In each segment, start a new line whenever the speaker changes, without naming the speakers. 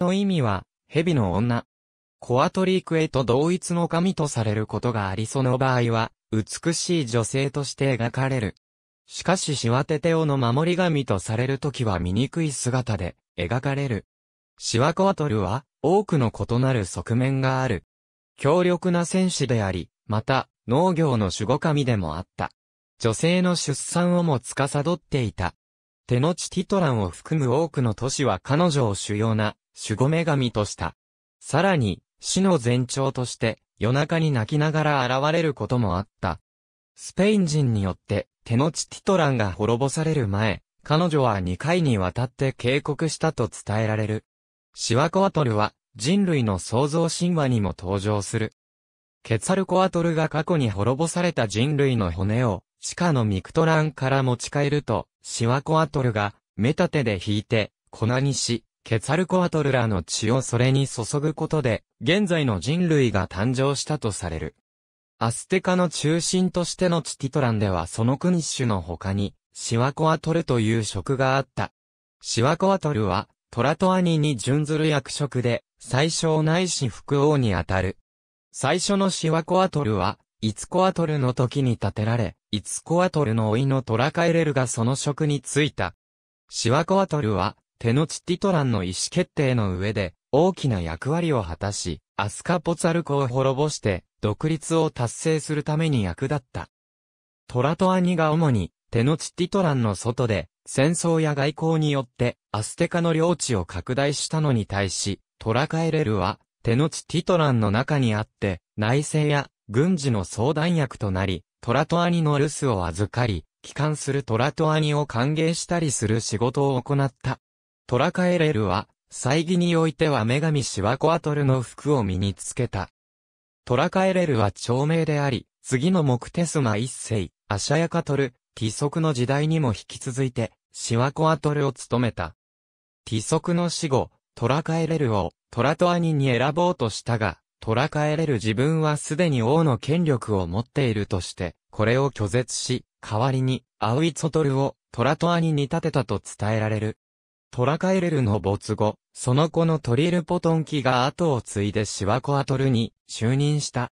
の意味は、蛇の女。コアトリークエと同一の神とされることがありその場合は、美しい女性として描かれる。しかしシワテテオの守り神とされるときは醜い姿で描かれる。シワコアトルは多くの異なる側面がある。強力な戦士であり、また農業の守護神でもあった。女性の出産をも司っていた。テノチティトランを含む多くの都市は彼女を主要な守護女神とした。さらに、死の前兆として、夜中に泣きながら現れることもあった。スペイン人によって、テノチティトランが滅ぼされる前、彼女は2回にわたって警告したと伝えられる。シワコアトルは、人類の創造神話にも登場する。ケツァルコアトルが過去に滅ぼされた人類の骨を、地下のミクトランから持ち帰ると、シワコアトルが、メタテで引いて、粉にし、ケツァルコアトルらの血をそれに注ぐことで、現在の人類が誕生したとされる。アステカの中心としてのチティトランではそのクニッシュの他に、シワコアトルという職があった。シワコアトルは、トラトアニに準ずる役職で、最小ないし副王にあたる。最初のシワコアトルは、イツコアトルの時に建てられ、イツコアトルの老いのトラカエレルがその職に就いた。シワコアトルは、テノチティトランの意思決定の上で、大きな役割を果たし、アスカポツァルコを滅ぼして、独立を達成するために役立った。トラトアニが主に、テノチティトランの外で、戦争や外交によって、アステカの領地を拡大したのに対し、トラカエレルは、テノチティトランの中にあって、内政や軍事の相談役となり、トラトアニの留守を預かり、帰還するトラトアニを歓迎したりする仕事を行った。トラカエレルは、祭儀においては女神シワコアトルの服を身につけた。トラカエレルは長命であり、次のモクテスマ一世、アシャヤカトル、ティソの時代にも引き続いて、シワコアトルを務めた。ティソの死後、トラカエレルをトラトアニに選ぼうとしたが、トラカエレル自分はすでに王の権力を持っているとして、これを拒絶し、代わりにアウイツォトルをトラトアニに立てたと伝えられる。トラカエレルの没後、その子のトリルポトンキが後を継いでシワコアトルに就任した。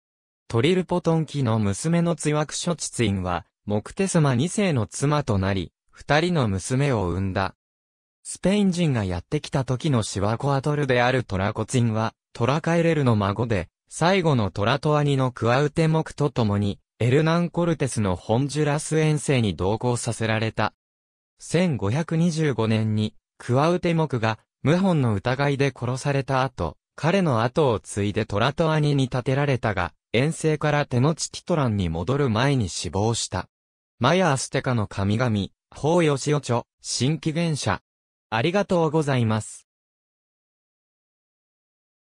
トリルポトンキの娘のツワクショチツインは、モクテスマ2世の妻となり、二人の娘を産んだ。スペイン人がやってきた時のシワコアトルであるトラコツインは、トラカエレルの孫で、最後のトラトアニのクアウテモクと共に、エルナンコルテスのホンジュラス遠征に同行させられた。1525年にクアウテモクが、謀反の疑いで殺された後、彼の後を継いでトラトアニに建てられたが、遠征からテノチティトランに戻る前に死亡した。マヤ・アステカの神々、法ヨシオチョ、新紀元者。ありがとうございます。